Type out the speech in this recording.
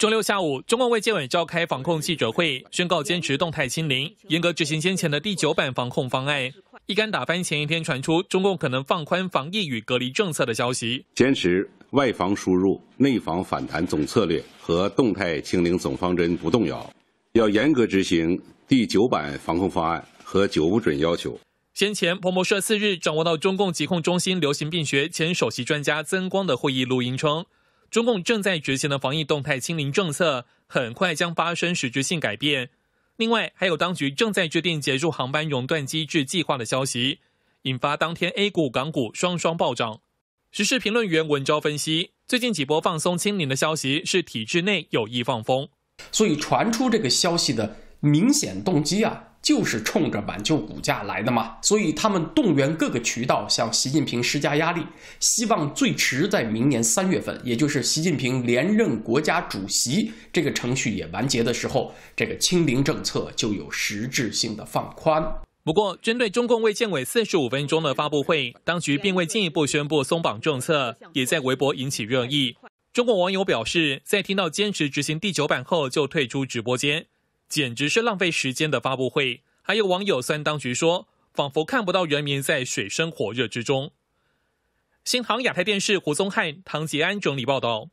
周六下午，中共卫健委召开防控记者会，宣告坚持动态清零，严格执行先前的第九版防控方案，一竿打翻前一天传出中共可能放宽防疫与隔离政策的消息。坚持外防输入、内防反弹总策略和动态清零总方针不动摇，要严格执行第九版防控方案和九不准要求。先前彭博社四日掌握到中共疾控中心流行病学前首席专家曾光的会议录音称。中共正在执行的防疫动态清零政策，很快将发生实质性改变。另外，还有当局正在制定结束航班熔断机制计划的消息，引发当天 A 股、港股双双暴涨。时事评论员文昭分析，最近几波放松清零的消息是体制内有意放风，所以传出这个消息的。明显动机啊，就是冲着挽救股价来的嘛。所以他们动员各个渠道向习近平施加压力，希望最迟在明年三月份，也就是习近平连任国家主席这个程序也完结的时候，这个清零政策就有实质性的放宽。不过，针对中共卫健委四十五分钟的发布会，当局并未进一步宣布松绑政策，也在微博引起热议。中国网友表示，在听到坚持执行第九版后就退出直播间。简直是浪费时间的发布会。还有网友酸当局说，仿佛看不到人民在水深火热之中。新唐亚太电视胡宗汉、唐杰安整理报道。